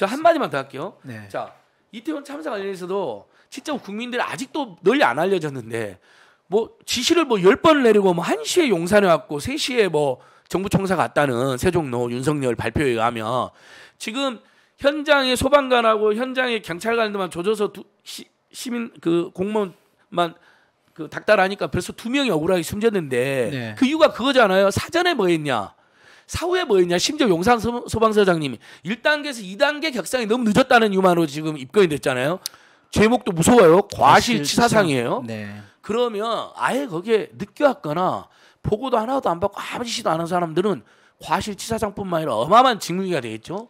저 한마디만 더 할게요. 네. 자, 이태원 참사 관련해서도 진짜 국민들 이 아직도 널리 안 알려졌는데 뭐 지시를 뭐 열번을 내리고 뭐 1시에 용산에 왔고 3시에 뭐 정부청사 갔다는 세종로 윤석열 발표에 의하면 지금 현장에 소방관하고 현장에 경찰관들만 조져서 두, 시, 시민 그 공무원만 그 닥달하니까 벌써 두 명이 억울하게 숨졌는데 네. 그 이유가 그거잖아요. 사전에 뭐 했냐? 사후에 뭐였냐? 심지어 용산 소방서장님이 1단계에서 2단계 격상이 너무 늦었다는 이유만으로 지금 입건이 됐잖아요. 제목도 무서워요. 과실치사상이에요. 네. 그러면 아예 거기에 늦게 왔거나 보고도 하나도 안 받고 아버지 짓도 안한 사람들은 과실치사상뿐만 아니라 어마어마한 징기가 되겠죠.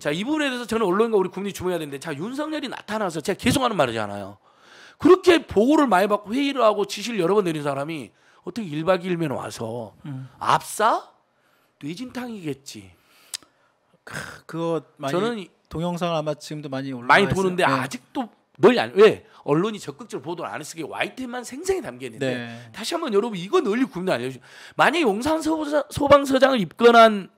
자, 이 부분에 대해서 저는 언론과 우리 국민이 주목해야 되는데 자, 윤석열이 나타나서 제가 계속 하는 말이잖아요. 그렇게 보고를 많이 받고 회의를 하고 지시를 여러 번 내린 사람이 어떻게 1박 2일면 와서 음. 압사? 뇌진탕이겠지. 그거 많이 저는 동영상 아마 지금도 많이 올라 많이 보는데 네. 아직도 널리 안 왜? 언론이 적극적으로 보도를 안 했을 으와이 t 만 생생히 담겨 있는데 네. 다시 한번 여러분 이거 널리 국내 알려주. 만약에 용산 소방서장을 입건한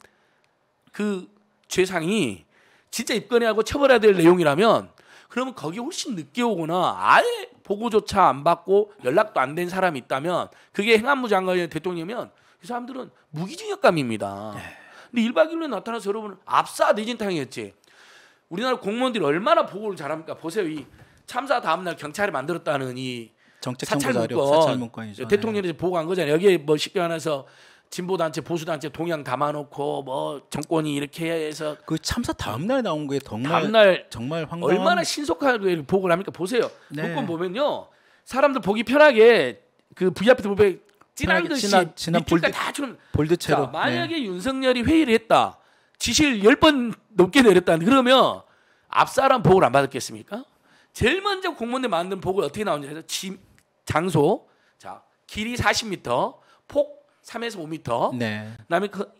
그 죄상이 진짜 입건해 하고 처벌해야 될 내용이라면 그러면 거기 훨씬 늦게 오거나 아예 보고조차 안 받고 연락도 안 된 사람이 있다면 그게 행안부 장관이 대통령이면 이 사람들은 무기징역감입니다. 네. 근데 1박 2일로 나타나서 여러분 압사 내진탕이었지. 우리나라 공무원들이 얼마나 보고를 잘합니까? 보세요. 이 참사 다음 날 경찰이 만들었다는 이 정책 사찰 문건 예, 대통령이 네. 보고한 거잖아요. 여기에 뭐 쉽게 말해서 진보 단체, 보수 단체 동향 담아놓고 뭐 정권이 이렇게 해서 그 참사 다음 날 나온 게 정말 다음 날 정말 황당한... 얼마나 신속하게 보고를 합니까? 보세요. 네. 문건 보면요, 사람들 보기 편하게 그 VIP도 보면 지난 지난 지난 볼드 다좀 볼드처럼 만약에 네. 윤석열이 회의를 했다. 지시를 10번 높게 내렸다. 그러면 앞사람 보고를 안 받았겠습니까? 제일 먼저 공무원들 만든 보고가 어떻게 나오는지 해서 지, 장소 자, 길이 40m, 폭 3에서 5m. 네. 그다음에 그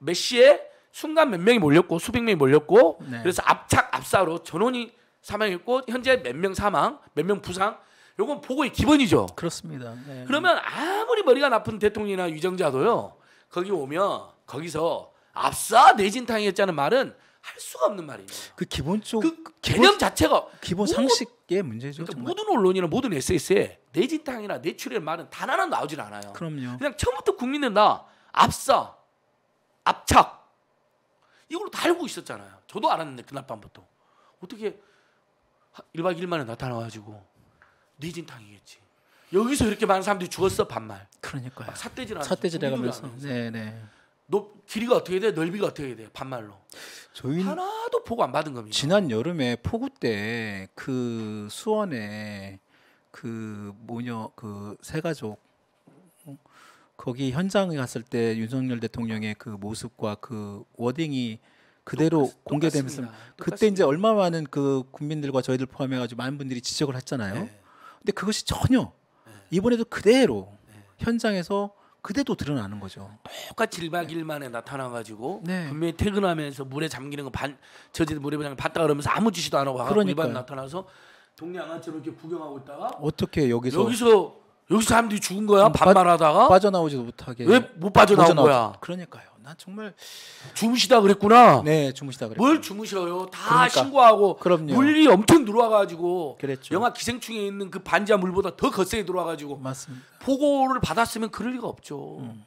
몇 시에 순간 몇 명이 몰렸고 수백 명이 몰렸고 네. 그래서 압착 압사로 전원이 사망했고 현재 몇 명 사망, 몇 명 부상 요건 보고의 기본이죠. 그렇습니다. 네. 그러면 아무리 머리가 나쁜 대통령이나 위정자도요. 거기 오면 거기서 압사 내진탕이었다는 말은 할 수가 없는 말입니다. 그 기본적 그 개념 기본, 자체가 기본 상식의 문제죠. 그러니까 모든 언론이나 모든 s s 에 내진탕이나 내출의 말은 단 하나 나오질 않아요. 그럼요. 그냥 처음부터 국민은 나 압사, 압착 이걸로 다 알고 있었잖아요. 저도 알았는데 그날 밤부터 어떻게 1박 2일만에 나타나가지고 뇌진 탕이겠지 여기서 이렇게 많은 사람들이 죽었어 반말. 그러니까요. 삿대질 삿대질 해가면서. 네네. 높 길이가 어떻게 돼? 넓이가 어떻게 돼? 반말로. 저희 하나도 보고 안 받은 겁니다. 지난 여름에 폭우 때 그 수원에 그 모녀 그 세가족 거기 현장에 갔을 때 윤석열 대통령의 그 모습과 그 워딩이 그대로 똑같, 공개되면서 똑같습니다. 그때 똑같습니다. 이제 얼마 많은 그 국민들과 저희들 포함해 가지고 많은 분들이 지적을 했잖아요. 네. 근데 그것이 전혀 네. 이번에도 그대로 네. 현장에서 그대로 드러나는 거죠. 똑같이 1박 2일 만에 나타나가지고 네. 분명히 퇴근하면서 물에 잠기는 거 반, 저지도 물에 그냥 봤다 그러면서 아무 짓이도 안 하고 그러니까요. 일반 나타나서 동네 양아치로 이렇게 구경하고 있다가 어떻게 여기서 여기서 여기 사람들이 죽은 거야 아, 반말하다가 빠져나오지도 못하게 왜 못 빠져나온 거야? 그러니까요. 난 정말 주무시다 그랬구나. 네, 주무시다 그랬. 뭘 주무셔요? 다 그러니까. 신고하고 그럼요. 물이 엄청 들어와가지고 그랬죠. 영화 기생충에 있는 그 반지하 물보다 더 거세게 들어와가지고 맞습니다. 보고를 받았으면 그럴 리가 없죠. 음.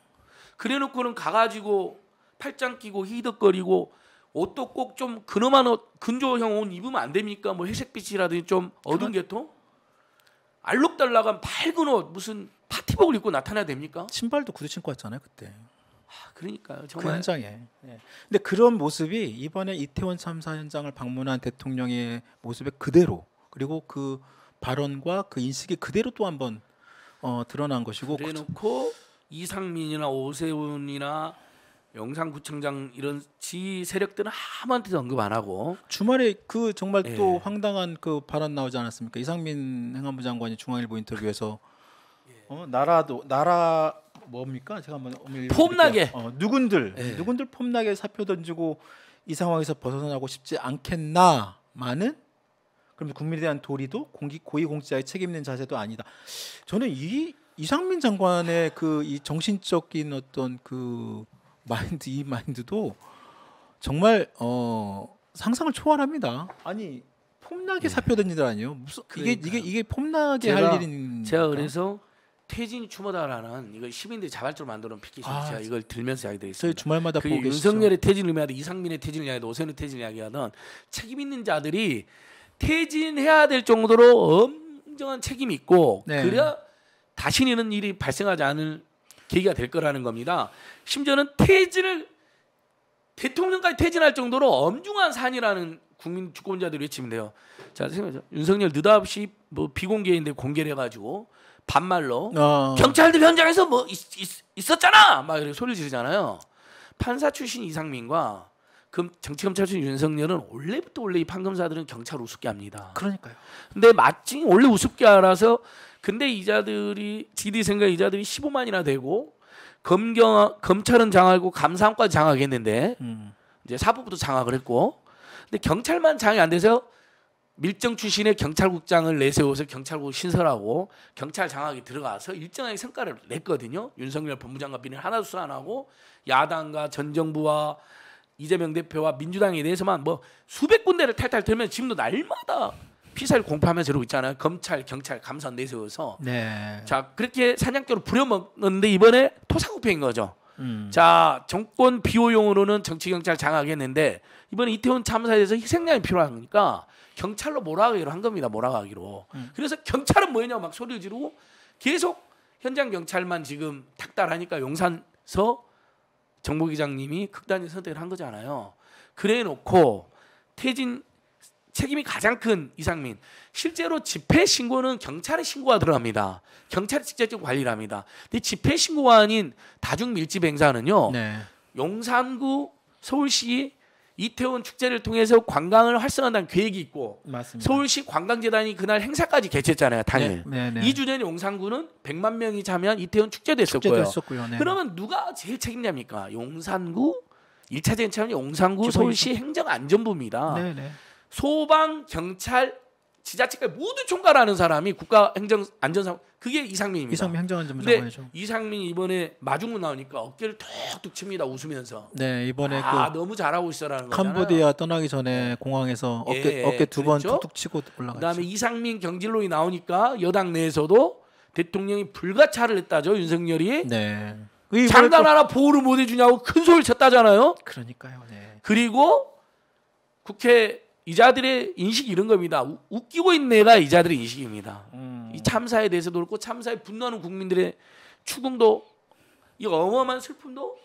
그래놓고는 가가지고 팔짱 끼고 히덕거리고 옷도 꼭 좀근엄한옷 근조형 옷 입으면 안 됩니까? 뭐 회색빛이라든지 좀 어두운 그런... 계통? 알록달록한 밝은 옷 무슨 파티복을 입고 나타나야 됩니까? 신발도 구두 신고 왔잖아요 그때. 아, 그러니까요. 그 정말 그 현장에. 네. 근데 그런 모습이 이번에 이태원 참사 현장을 방문한 대통령의 모습에 그대로 그리고 그 발언과 그 인식이 그대로 또 한번 어, 드러난 것이고 그 그래놓고 이상민이나 오세훈이나 영상구청장 이런 지 세력들은 아무한테도 언급 안 하고 주말에 그 정말 예. 황당한 그 발언 나오지 않았습니까? 이상민 행안부 장관이 중앙일보 인터뷰에서 예. 어, 나라도 나라 뭡니까? 제가 한번 폼나게 어, 누군들 예. 누군들 폼나게 사표 던지고 이 상황에서 벗어나고 싶지 않겠나만은 그럼 국민에 대한 도리도 공기 고위공직자의 책임있는 자세도 아니다. 저는 이 이상민 장관의 그 이 정신적인 어떤 그 마인드 이 마인드도 정말 어 상상을 초월합니다. 아니 폼나게 예. 사표 던지다니요. 무슨 그러니까요. 이게 이게 이게 폼나게 제가, 할 일인. 제가 그래서 퇴진 추모다라는 이거 시민들이 자발적으로 만들어 놓은 피켓이 아, 제가 이걸 들면서 이야기 드리겠습니다. 주말마다 그 보고 윤석열의 퇴진을 의미하든 이상민의 퇴진을 이야기하든 오세훈의 퇴진을 이야기하든 책임 있는 자들이 퇴진해야 될 정도로 엄정한 책임이 있고 네. 그래야 다시는 일이 발생하지 않을 계기가 될 거라는 겁니다. 심지어는 퇴진을 대통령까지 퇴진할 정도로 엄중한 사안이라는 국민 주권자들이 외치면 돼요. 자, 생각해 윤석열 느닷없이 뭐 비공개인데 공개를 해가지고 반말로 어. 경찰들 현장에서 뭐 있, 있 었잖아막 이렇게 소리를 지르잖아요. 판사 출신 이상민과 금, 정치검찰 출신 윤석열은 원래부터 원래 이 판검사들은 경찰 우습게 합니다. 그러니까요. 근데 마침 원래 우습게 알아서 근데 이자들이 지디 생각 이자들이 15만이나 되고 검경 검찰은 장악하고 감사원까지 장악했는데 음. 이제 사법부도 장악을 했고 근데 경찰만 장악이 안 돼서 밀정 출신의 경찰국장을 내세워서 경찰국 신설하고 경찰 장악이 들어가서 일정하게 성과를 냈거든요. 윤석열 법무장관 비리는 하나도 수사 안 하고 야당과 전 정부와 이재명 대표와 민주당에 대해서만 뭐 수백 군데를 탈탈 털면 지금도 날마다 피살 공포하면서 이러고 있잖아요. 검찰, 경찰, 감사 내세워서. 네. 자 그렇게 사냥개로 부려먹는데 이번에 토사구팽인 거죠. 음. 자 정권 비호용으로는 정치경찰 장악했는데 이번에 이태원 참사에서 대해 희생양이 필요하니까 경찰로 몰아가기로 한 겁니다. 몰아가기로. 음. 그래서 경찰은 뭐냐고 막 소리를 지르고 계속 현장 경찰만 지금 탁달하니까 용산서 정보기장님이 극단의 선택을 한 거잖아요. 그래 놓고 퇴진 책임이 가장 큰 이상민. 실제로 집회 신고는 경찰에 신고가 들어갑니다. 경찰이 직접적 관리를 합니다. 근데 집회 신고가 아닌 다중 밀집 행사는요. 네. 용산구, 서울시 이태원 축제를 통해서 관광을 활성화한다는 계획이 있고 맞습니다. 서울시 관광재단이 그날 행사까지 개최했잖아요 당일 네, 네, 네. 2주 전에 용산구는 100만 명이 참여한 이태원 축제도 했었고요, 축제도 했었고요 네. 그러면 누가 제일 책임자입니까 용산구 1차적인 원여 용산구 서울시 행정안전부입니다 네, 네. 소방, 경찰, 지자체까지 모두 총괄하는 사람이 국가 행정 안전상 그게 이상민입니다. 이상민 행정안전부 장관이죠. 이상민이 번에 마중구 나오니까 어깨를 툭툭 칩니다. 웃으면서. 네 이번에 아, 그 너무 잘하고 있어라는 거. 캄보디아 떠나기 전에 네. 공항에서 어깨 예, 예 어깨 두 번 툭툭 치고 올라갔죠. 그다음에 이상민 경질론이 나오니까 여당 내에서도 대통령이 불가차를 했다죠 윤석열이. 네. 그 장관 하나 보호를 못 해주냐고 큰소리 쳤다잖아요. 그러니까요. 네. 그리고 국회 이 자들의 인식이 이런 겁니다. 우, 웃기고 있네가 이 자들의 인식입니다. 음. 이 참사에 대해서도 고 참사에 분노하는 국민들의 추궁도 이 어마어마한 슬픔도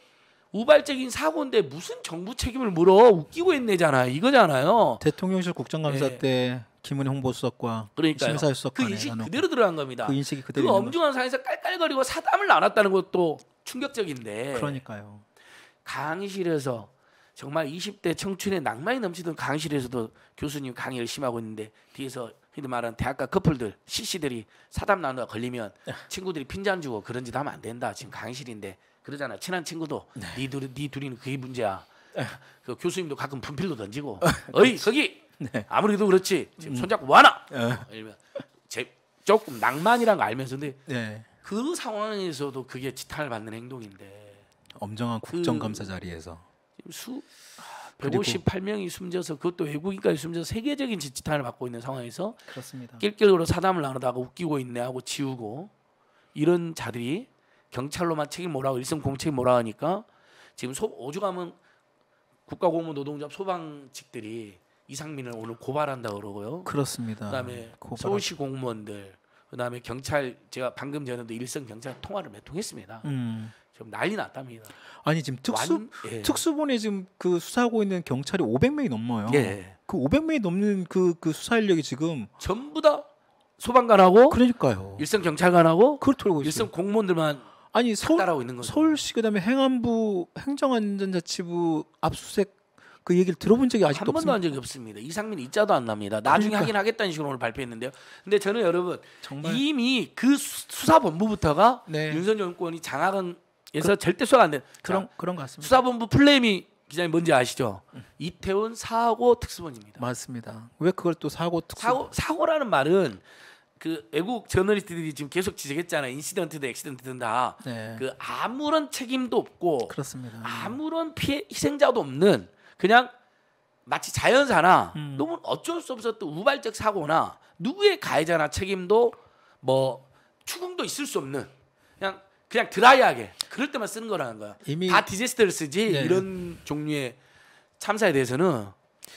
우발적인 사고인데 무슨 정부 책임을 물어 웃기고 있네잖아 이거잖아요. 대통령실 국정감사 네. 때 김은희 홍보수석과 심사수석그 인식 그대로 들어간 겁니다. 그 인식이 그대로. 그 엄중한 상황에서 깔깔거리고 사담을 나눴다는 것도 충격적인데. 그러니까요. 강의실에서 정말 20대 청춘의 낭만이 넘치던 강의실에서도 교수님 강의 열심히 하고 있는데 뒤에서 흔히 말하는 대학가 커플들 c 시들이 사담 나누다 걸리면 네. 친구들이 핀잔 주고 그런 짓 하면 안 된다. 지금 강의실인데 그러잖아. 친한 친구도 네, 네 둘이 네 둘이는 그게 문제야. 네. 그 교수님도 가끔 분필로 던지고 어, 어이 거기 네. 아무래도 그렇지 지금 음. 손잡고 와나 어. 이러면 제, 조금 낭만이란 걸 알면서 근데 네. 그 상황에서도 그게 지탄을 받는 행동인데 엄정한 국정감사 그, 자리에서 수 158명이 숨져서 그것도 외국인까지 숨져서 세계적인 지탄을 받고 있는 상황에서 그렇습니다. 낄낄거려 사담을 나누다가 웃기고 있네 하고 지우고 이런 자들이 경찰로만 책임 몰아가고 일선 공책임 몰아가니까 지금 소, 오죽하면 국가공무 노동조합 소방직들이 이상민을 오늘 고발한다 그러고요. 그렇습니다. 그다음에 고발하... 서울시 공무원들, 그다음에 경찰 제가 방금 전에도 일선 경찰 통화를 몇통 했습니다. 음. 지금 난리 났답니다. 아니 지금 특수 완, 예. 특수본에 지금 그 수사하고 있는 경찰이 500명이 넘어요. 예. 그 500명이 넘는 그그 그 수사 인력이 지금 전부 다 소방관하고 그러니까요. 일선 경찰관하고 그걸 돌고 일선 공무원들만 아니 서울 따고 있는 거죠. 서울시 그다음에 행안부 행정안전자치부 압수색그 얘기를 들어본 적이 아직도 없습니다. 한 번도 한 적이 없습니다. 이상민 이자도 안 납니다. 나중에 그러니까. 하긴 하겠다는 식으로 오늘 발표했는데요. 근데 저는 여러분 정말. 이미 그 수사본부부터가 네. 윤석 정권이 장악한 그래서 그, 절대 수사가 안 돼. 그런 그런 것 같습니다. 수사본부 플레임이 기자님 뭔지 아시죠? 음. 이태원 사고 특수본입니다. 맞습니다. 왜 그걸 또 사고 특수? 사고 사고라는 말은 그 외국 저널리스트들이 지금 계속 지적했잖아요. 인시던트든 엑시던트든 다그 네. 그 아무런 책임도 없고 그렇습니다. 아무런 피해 희생자도 없는 그냥 마치 자연사나 음. 너무 어쩔 수 없었던 우발적 사고나 누구의 가해자나 책임도 뭐 추궁도 있을 수 없는 그냥 그냥 드라이하게 그럴 때만 쓰는 거라는 거야. 이미 다 디제스트를 쓰지 네. 이런 종류의 참사에 대해서는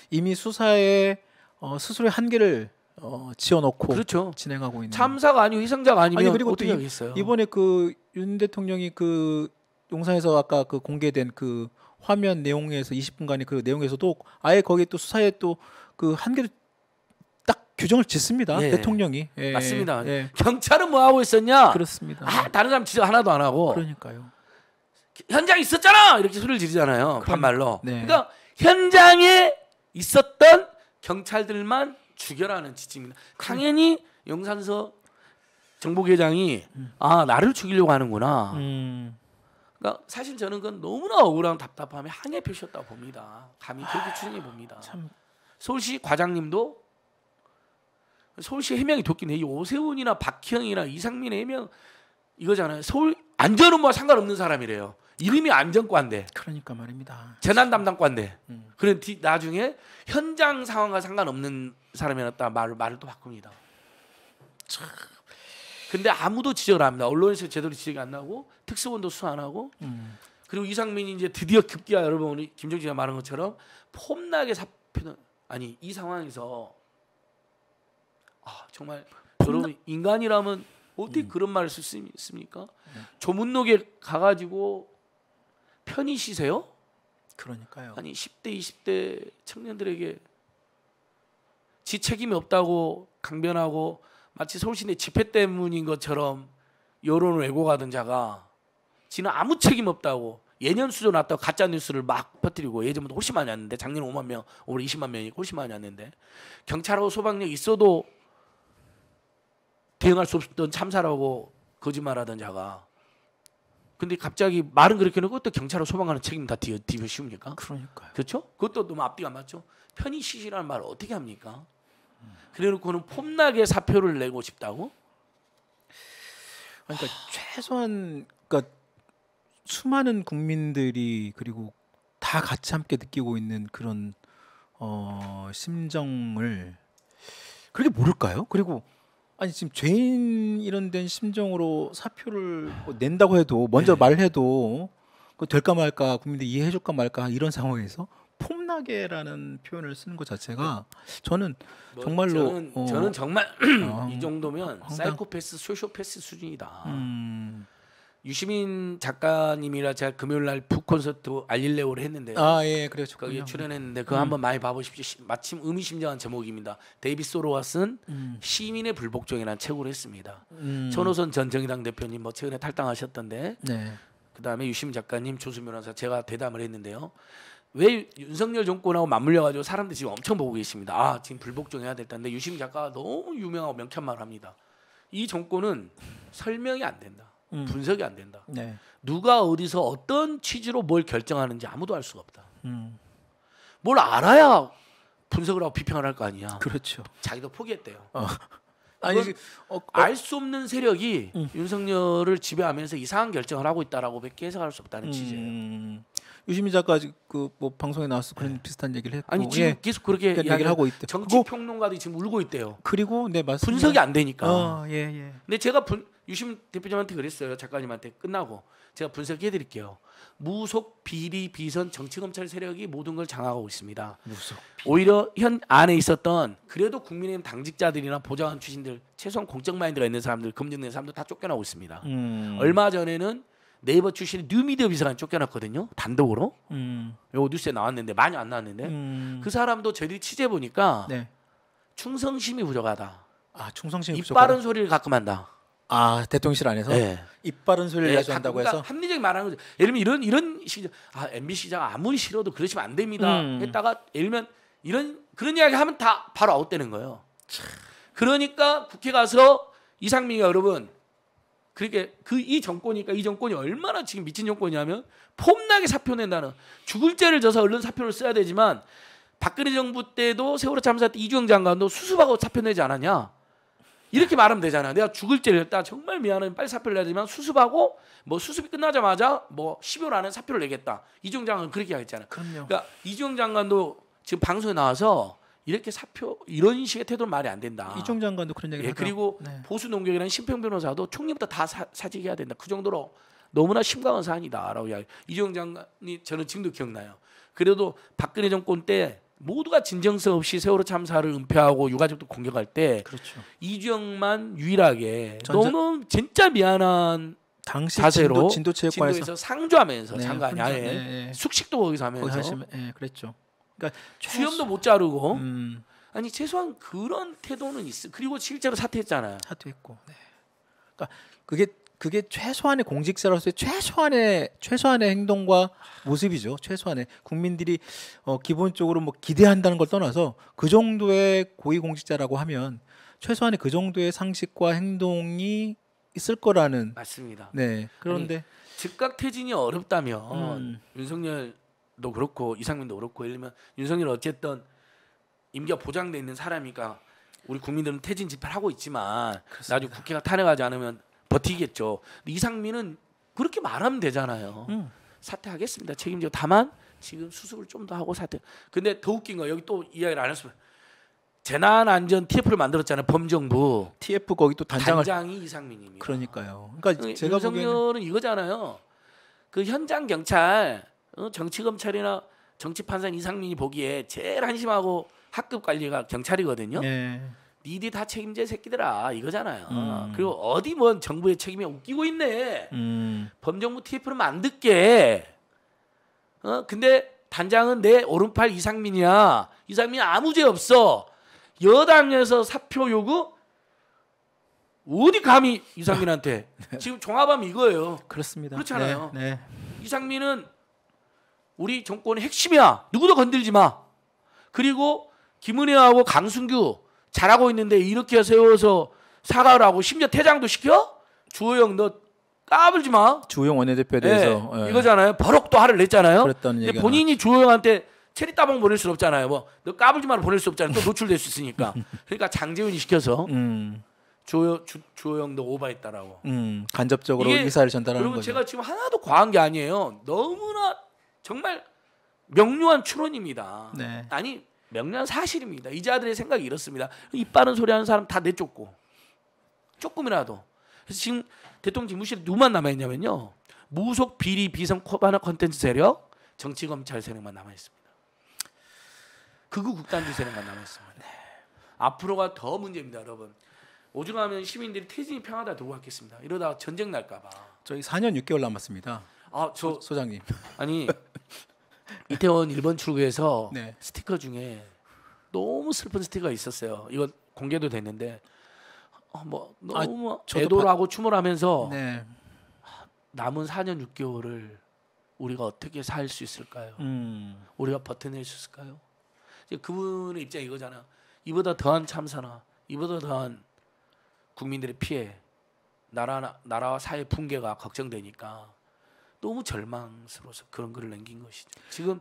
이미 수사에 어, 스스로의 한계를 어, 지어놓고 그렇죠. 진행하고 있는 참사가 아니고 희생자가 아니면 아니, 그리고 어떻게 하겠어요? 이번에 그 윤 대통령이 그 용산에서 아까 그 공개된 그 화면 내용에서 20분간의 그 내용에서도 아예 거기또 수사에 또그 한계를 규정을 짓습니다. 예, 대통령이. 예, 맞습니다. 예. 경찰은 뭐 하고 있었냐? 그렇습니다. 아, 다른 사람 지적 하나도 안 하고. 그러니까요. 현장 있었잖아! 이렇게 소리를 지르잖아요. 반말로. 네. 그러니까 현장에 있었던 경찰들만 죽여라는 지침입니다. 그 당연히 용산서 정보계장이 음. 아, 나를 죽이려고 하는구나. 음. 그러니까 사실 저는 그건 너무나 억울한 답답함에 항해 표시였다고 봅니다. 감히 그렇게 추정해 봅니다. 참. 서울시 과장님도 서울시 해명이 돕긴 해. 이 오세훈이나 박형이나 이상민의 해명 이거잖아요. 서울 안전은뭐 상관없는 사람이래요. 이름이 안전과인데. 그러니까 말입니다. 재난 담당과인데. 음. 그런 뒤 나중에 현장 상황과 상관없는 사람이었다 말을 말을 또 바꿉니다. 참. 근데 아무도 지적을 안 합니다. 언론에서 제대로 지적이 안 나고 특수본도 수사 안 하고. 음. 그리고 이상민이 이제 드디어 급기야 여러분 우리 김정지가 말한 것처럼 폼나게 사표 아니 이 상황에서 아, 정말 여러분 인간이라면 어떻게 음. 그런 말을 쓸 수 있습니까? 네. 조문록에 가가지고 편히 쉬세요? 그러니까요. 아니 10대 20대 청년들에게 지 책임이 없다고 강변하고 마치 서울시내 집회 때문인 것처럼 여론을 왜곡하던 자가 지는 아무 책임 없다고 예년 수준 났다고 가짜 뉴스를 막 퍼뜨리고 예전보다 훨씬 많이 왔는데 작년 5만 명, 올해 20만 명이 훨씬 많이 왔는데 경찰하고 소방력 있어도 대응할 수 없었던 참사라고 거짓말하던 자가 근데 갑자기 말은 그렇게 하는 것경찰을소방하는 책임 다 뒤에 뒤에 씌웁니까? 그러니까요. 그렇죠? 그것도 너무 앞뒤가 맞죠. 편의 시시라는 말 어떻게 합니까? 그래놓고는 폼나게 사표를 내고 싶다고? 그러니까 최소한 그러니까 수많은 국민들이 그리고 다 같이 함께 느끼고 있는 그런 어, 심정을 그렇게 모를까요? 그리고 아니 지금 죄인 이런 된 심정으로 사표를 뭐 낸다고 해도 먼저 네. 말해도 그 될까 말까 국민들 이해해 줄까 말까 이런 상황에서 폼나게라는 표현을 쓰는 것 자체가 네. 저는 뭐 정말로 저는, 어, 저는 정말 어, 이 정도면 황당. 사이코패스, 소시오패스 수준이다. 음. 유시민 작가님이라 제가 금요일 날 북콘서트 알릴레오를 했는데 아, 예, 그래 거기 출연했는데 그거 음. 한번 많이 봐보십시오. 마침 의미심장한 제목입니다. 데이비 소로와 쓴 음. 시민의 불복종이라는 책으로 했습니다. 음. 천호선 전 정의당 대표님 뭐 최근에 탈당하셨던데 네. 그다음에 유시민 작가님, 조수 변호사 제가 대담을 했는데요. 왜 윤석열 정권하고 맞물려 가지고 사람들 지금 엄청 보고 계십니다. 아, 지금 불복종해야 될 텐데 유시민 작가가 너무 유명하고 명쾌한 말을 합니다. 이 정권은 설명이 안 된다. 음. 분석이 안 된다. 네. 누가 어디서 어떤 취지로 뭘 결정하는지 아무도 알 수가 없다. 음. 뭘 알아야 분석을 하고 비평을 할 거 아니야. 그렇죠. 자기도 포기했대요. 어. 아니 어, 어. 알수 없는 세력이 음. 윤석열을 지배하면서 이상한 결정을 하고 있다라고밖에 해석할 수 없다는 음. 취지예요. 유시민 작가 그뭐 방송에 나와서 그런 네. 비슷한 얘기를 했고 아니 지금 예. 계속 그렇게 그러니 얘기를 하고 있대. 정치 평론가들이 지금 울고 있대요. 그리고 네 맞습니다. 분석이 안 되니까. 어, 예, 예. 근데 제가 분 유심 대표님한테 그랬어요. 작가님한테 끝나고 제가 분석해 드릴게요. 무속 비리 비선 정치 검찰 세력이 모든 걸 장악하고 있습니다. 무속. 오히려 현 안에 있었던 그래도 국민의힘 당직자들이나 보좌관 출신들 최소한 공적 마인드가 있는 사람들 검증된 사람들 다 쫓겨나고 있습니다. 음. 얼마 전에는 네이버 출신 뉴미디어 비서관 쫓겨났거든요. 단독으로. 음. 요 뉴스에 나왔는데 많이 안 나왔는데 음. 그 사람도 저희들이 취재 보니까 네. 충성심이 부족하다. 아 충성심이 부족하다. 이 빠른 소리를 가끔 한다. 아 대통령실 안에서 네. 입 바른 소리를 예, 해야 네, 한다고 그러니까 해서 합리적인 말하는 거죠. 예를 들면 이런 이런 시이죠아 m b c 장 아무리 싫어도 그러시면 안 됩니다. 음. 했다가 예를 들면 이런 그런 이야기 하면 다 바로 아웃되는 거예요. 참. 그러니까 국회 가서 이상민이가 여러분 그렇게 그 이 정권이니까 이 정권이 얼마나 지금 미친 정권이냐면 폼나게 사표 낸다는 죽을 죄를 져서 얼른 사표를 써야 되지만 박근혜 정부 때도 세월호 참사 때 이주영 장관도 수습하고 사표 내지 않았냐? 이렇게 말하면 되잖아. 내가 죽을 죄를 했다. 정말 미안해. 빨리 사표를 내야지만 되 수습하고 뭐 수습이 끝나자마자 뭐 10일 안에 사표를 내겠다. 이종 장관 은 그렇게 하겠잖아. 그럼요. 그러니까 이종 장관도 지금 방송에 나와서 이렇게 사표 이런 식의 태도는 말이 안 된다. 이종 장관도 그런 얘기를 예, 그리고 네. 보수 농객이라는 심평 변호사도 총리부터 다 사, 사직해야 된다. 그 정도로 너무나 심각한 사안이다라고 이야기. 이종 장관이 저는 지금도 기억나요. 그래도 박근혜 정권 때 모두가 진정성 없이 세월호 참사를 은폐하고 유가족도 공격할 때 그렇죠. 이주영만 유일하게 너무 진짜 미안한 당시 자세로 진도, 체육관에서 상주하면서 네, 장관이 아예 네, 숙식도 거기서 하면서 하시면, 네, 예, 그랬죠. 그러니까 수염도 못 자르고 음. 아니 최소한 그런 태도는 있어. 그리고 실제로 사퇴했잖아요. 사퇴했고. 네. 그러니까 그게 그게 최소한의 공직자로서의 최소한의 최소한의 행동과 모습이죠. 최소한의 국민들이 어, 기본적으로 뭐 기대한다는 걸 떠나서 그 정도의 고위 공직자라고 하면 최소한의 그 정도의 상식과 행동이 있을 거라는 맞습니다. 네. 그런데 아니, 즉각 퇴진이 어렵다면 음. 윤석열도 그렇고 이상민도 그렇고 예를 들면 윤석열 어쨌든 임기가 보장돼 있는 사람이니까 우리 국민들은 퇴진 집회를 하고 있지만 그렇습니다. 나중에 국회가 탄핵하지 않으면 버티겠죠. 이상민은 그렇게 말하면 되잖아요. 음. 사퇴하겠습니다. 책임지고 다만 지금 수습을 좀 더 하고 사퇴. 근데 더 웃긴 거 여기 또 이야기를 안 했으면 재난안전 TF를 만들었잖아요. 범정부. TF 거기 또 단장을 단장이 이상민입니다. 그러니까요. 그러니까 그 제가 윤석열은 이거잖아요. 그 현장 경찰, 어, 정치 검찰이나 정치 판사 이상민이 보기에 제일 한심하고 학급 관리가 경찰이거든요. 네. 니들 다 책임져 새끼들아 이거잖아요. 음. 그리고 어디 뭔 정부의 책임이 웃기고 있네. 음. 범정부 TF는 안 듣게. 어 근데 단장은 내 오른팔 이상민이야. 이상민 아무 죄 없어. 여당에서 사표 요구 어디 감히 이상민한테 네. 지금 종합하면 이거예요. 그렇습니다. 그렇잖아요. 네, 네. 이상민은 우리 정권의 핵심이야. 누구도 건들지 마. 그리고 김은혜하고 강순규 잘하고 있는데 이렇게 세워서 사과를 하고 심지어 퇴장도 시켜? 주호영 너 까불지 마. 주호영 원내대표에 대해서 네, 네. 이거잖아요. 버럭도 화를 냈잖아요. 그랬던 얘기. 본인이 주호영한테 체리 따봉 보낼 수 없잖아요. 뭐 너 까불지 마를 보낼 수 없잖아요. 또 노출될 수 있으니까. 그러니까 장재훈이 시켜서 음. 주호 주, 주호영도 오바했다라고. 음, 간접적으로 이사를 전달하는 여러분 거죠. 제가 지금 하나도 과한 게 아니에요. 너무나 정말 명료한 추론입니다. 네. 아니 명량 사실입니다. 이 자들의 생각이 이렇습니다. 입 빠른 소리 하는 사람 다 내쫓고 조금이라도 그래서 지금 대통령 집무실에 누만 남아있냐면요. 무속 비리 비선 코바나 컨텐츠 세력 정치 검찰 세력만 남아있습니다. 극우 극단주 세력만 남아있습니다. 네. 앞으로가 더 문제입니다, 여러분. 오죽하면 시민들이 태진이 평하다 들고왔겠습니다 이러다 전쟁 날까봐. 저희 4년 6개월 남았습니다. 아, 저 소, 장님 아니 이태원 1번 출구에서 네. 스티커 중에 너무 슬픈 스티커가 있었어요. 이건 공개도 됐는데 어, 뭐 아, 너무 아, 애도하고 받... 춤을 하면서 네. 남은 4년 6개월을 우리가 어떻게 살 수 있을까요? 음. 우리가 버텨낼 수 있을까요? 그분의 입장 이거잖아. 이보다 더한 참사나 이보다 더한 국민들의 피해, 나라 나라와 사회 붕괴가 걱정되니까 너무 절망스러워서 그런 글을 남긴 것이죠. 지금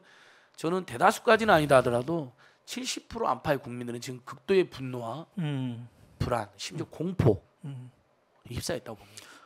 저는 대다수까지는 아니다 하더라도 70% 안팎의 국민들은 지금 극도의 분노와 음. 불안, 심지어 공포 음. 휩싸였다고 봅니다.